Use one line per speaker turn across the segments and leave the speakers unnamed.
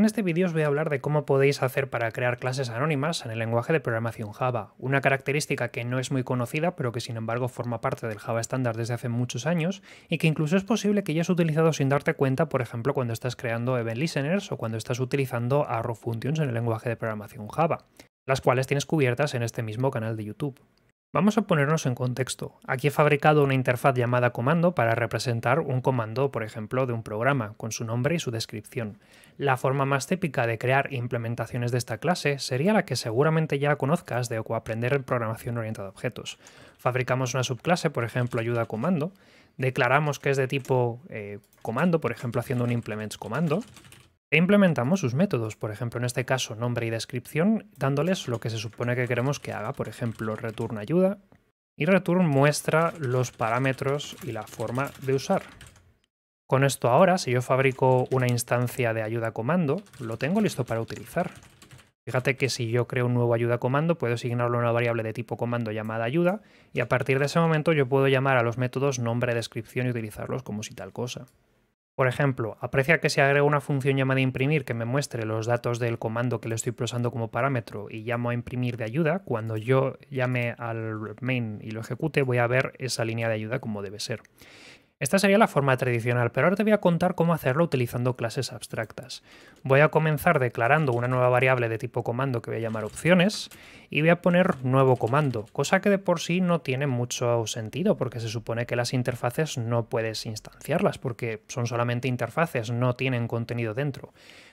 En este vídeo os voy a hablar de cómo podéis hacer para crear clases anónimas en el lenguaje de programación Java, una característica que no es muy conocida pero que sin embargo forma parte del Java estándar desde hace muchos años y que incluso es posible que hayas utilizado sin darte cuenta, por ejemplo, cuando estás creando event listeners o cuando estás utilizando arrow functions en el lenguaje de programación Java, las cuales tienes cubiertas en este mismo canal de YouTube. Vamos a ponernos en contexto. Aquí he fabricado una interfaz llamada comando para representar un comando, por ejemplo, de un programa, con su nombre y su descripción. La forma más típica de crear implementaciones de esta clase sería la que seguramente ya conozcas de aprender en programación orientada a objetos. Fabricamos una subclase, por ejemplo, ayuda comando, declaramos que es de tipo eh, comando, por ejemplo, haciendo un implements comando, e implementamos sus métodos, por ejemplo, en este caso nombre y descripción, dándoles lo que se supone que queremos que haga, por ejemplo, return ayuda, y return muestra los parámetros y la forma de usar. Con esto ahora, si yo fabrico una instancia de ayuda comando, lo tengo listo para utilizar. Fíjate que si yo creo un nuevo ayuda comando, puedo asignarlo a una variable de tipo comando llamada ayuda, y a partir de ese momento yo puedo llamar a los métodos nombre, descripción y utilizarlos como si tal cosa. Por ejemplo, aprecia que se agrega una función llamada imprimir que me muestre los datos del comando que le estoy pulsando como parámetro y llamo a imprimir de ayuda. Cuando yo llame al main y lo ejecute voy a ver esa línea de ayuda como debe ser. Esta sería la forma tradicional, pero ahora te voy a contar cómo hacerlo utilizando clases abstractas. Voy a comenzar declarando una nueva variable de tipo comando que voy a llamar opciones y voy a poner nuevo comando, cosa que de por sí no tiene mucho sentido porque se supone que las interfaces no puedes instanciarlas porque son solamente interfaces, no tienen contenido dentro.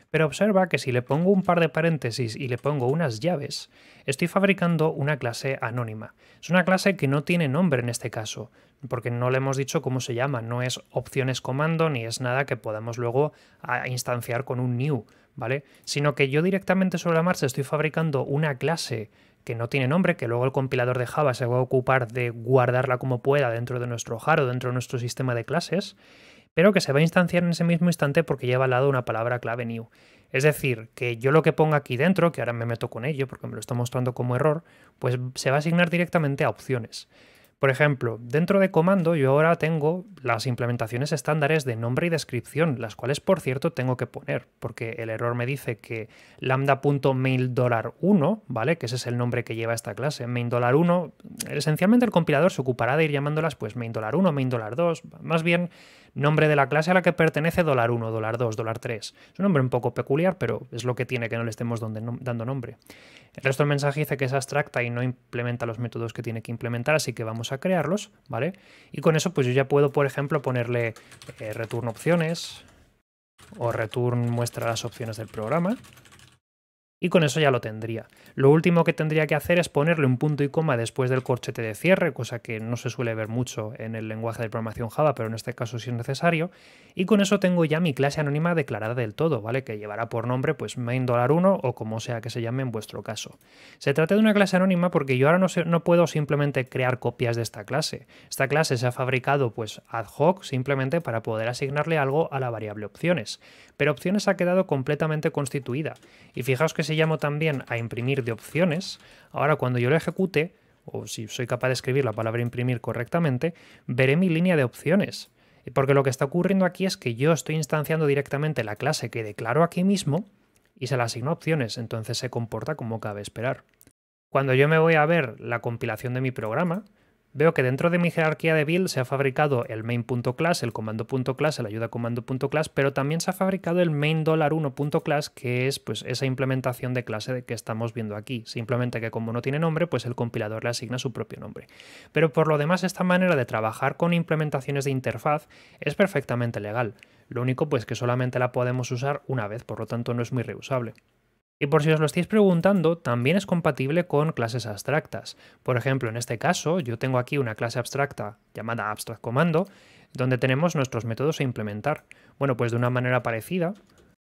Pero observa que si le pongo un par de paréntesis y le pongo unas llaves, estoy fabricando una clase anónima. Es una clase que no tiene nombre en este caso, porque no le hemos dicho cómo se llama, no es opciones comando ni es nada que podamos luego ah, instanciar con un new, ¿vale? Sino que yo directamente sobre la marcha estoy fabricando una clase que no tiene nombre, que luego el compilador de Java se va a ocupar de guardarla como pueda dentro de nuestro jar o dentro de nuestro sistema de clases, pero que se va a instanciar en ese mismo instante porque lleva al lado una palabra clave new. Es decir, que yo lo que ponga aquí dentro, que ahora me meto con ello porque me lo está mostrando como error, pues se va a asignar directamente a opciones. Por ejemplo, dentro de comando yo ahora tengo las implementaciones estándares de nombre y descripción, las cuales por cierto tengo que poner, porque el error me dice que lambda.mail$1, ¿vale? Que ese es el nombre que lleva esta clase, main$1, esencialmente el compilador se ocupará de ir llamándolas pues main$1, main$2, más bien Nombre de la clase a la que pertenece, dólar 1, dólar 2, dólar 3. Es un nombre un poco peculiar, pero es lo que tiene que no le estemos dando nombre. El resto del mensaje dice que es abstracta y no implementa los métodos que tiene que implementar, así que vamos a crearlos, ¿vale? Y con eso pues yo ya puedo, por ejemplo, ponerle eh, return opciones o return muestra las opciones del programa, y con eso ya lo tendría. Lo último que tendría que hacer es ponerle un punto y coma después del corchete de cierre, cosa que no se suele ver mucho en el lenguaje de programación Java, pero en este caso sí es necesario, y con eso tengo ya mi clase anónima declarada del todo, ¿vale? Que llevará por nombre pues main$1 o como sea que se llame en vuestro caso. Se trata de una clase anónima porque yo ahora no, no puedo simplemente crear copias de esta clase. Esta clase se ha fabricado pues ad hoc simplemente para poder asignarle algo a la variable opciones, pero opciones ha quedado completamente constituida. Y fijaos que se llamo también a imprimir de opciones, ahora cuando yo lo ejecute, o si soy capaz de escribir la palabra imprimir correctamente, veré mi línea de opciones. Porque lo que está ocurriendo aquí es que yo estoy instanciando directamente la clase que declaro aquí mismo y se la asigno opciones, entonces se comporta como cabe esperar. Cuando yo me voy a ver la compilación de mi programa, Veo que dentro de mi jerarquía de build se ha fabricado el main.class, el comando.class, el ayuda pero también se ha fabricado el main$1.class, que es pues, esa implementación de clase que estamos viendo aquí. Simplemente que como no tiene nombre, pues el compilador le asigna su propio nombre. Pero por lo demás, esta manera de trabajar con implementaciones de interfaz es perfectamente legal. Lo único pues que solamente la podemos usar una vez, por lo tanto no es muy reusable. Y por si os lo estáis preguntando, también es compatible con clases abstractas. Por ejemplo, en este caso, yo tengo aquí una clase abstracta llamada abstract donde tenemos nuestros métodos a implementar. Bueno, pues de una manera parecida,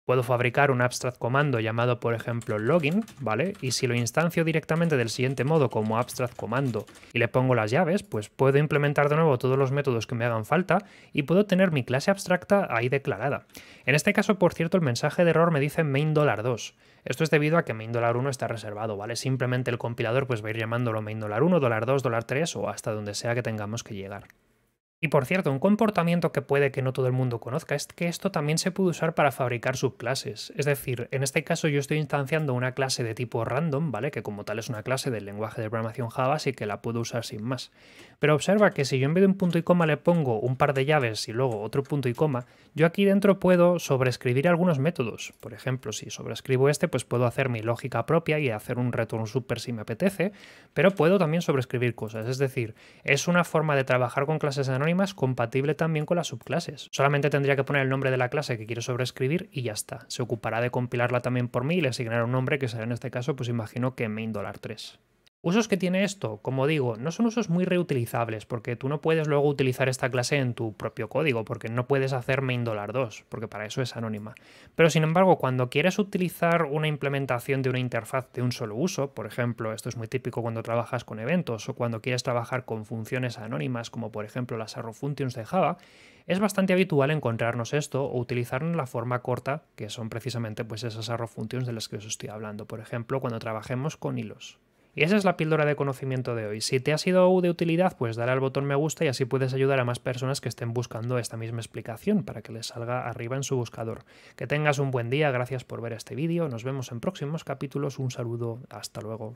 Puedo fabricar un abstract comando llamado, por ejemplo, login, ¿vale? Y si lo instancio directamente del siguiente modo como abstract comando y le pongo las llaves, pues puedo implementar de nuevo todos los métodos que me hagan falta y puedo tener mi clase abstracta ahí declarada. En este caso, por cierto, el mensaje de error me dice main$2. Esto es debido a que main$1 está reservado, ¿vale? Simplemente el compilador pues va a ir llamándolo main$1, $2, $3 o hasta donde sea que tengamos que llegar. Y por cierto, un comportamiento que puede que no todo el mundo conozca es que esto también se puede usar para fabricar subclases. Es decir, en este caso yo estoy instanciando una clase de tipo random, ¿vale? Que como tal es una clase del lenguaje de programación Java, así que la puedo usar sin más. Pero observa que si yo en vez de un punto y coma le pongo un par de llaves y luego otro punto y coma, yo aquí dentro puedo sobreescribir algunos métodos. Por ejemplo, si sobreescribo este, pues puedo hacer mi lógica propia y hacer un return super si me apetece, pero puedo también sobreescribir cosas. Es decir, es una forma de trabajar con clases anónimas compatible también con las subclases. Solamente tendría que poner el nombre de la clase que quiero sobreescribir y ya está. Se ocupará de compilarla también por mí y le asignará un nombre que será en este caso, pues imagino que main$3. Usos que tiene esto, como digo, no son usos muy reutilizables, porque tú no puedes luego utilizar esta clase en tu propio código, porque no puedes hacer main$2, porque para eso es anónima. Pero sin embargo, cuando quieres utilizar una implementación de una interfaz de un solo uso, por ejemplo, esto es muy típico cuando trabajas con eventos o cuando quieres trabajar con funciones anónimas, como por ejemplo las arrow functions de Java, es bastante habitual encontrarnos esto o utilizar la forma corta, que son precisamente pues esas arrow functions de las que os estoy hablando, por ejemplo, cuando trabajemos con hilos. Y esa es la píldora de conocimiento de hoy. Si te ha sido de utilidad, pues dale al botón me gusta y así puedes ayudar a más personas que estén buscando esta misma explicación para que les salga arriba en su buscador. Que tengas un buen día, gracias por ver este vídeo, nos vemos en próximos capítulos, un saludo, hasta luego.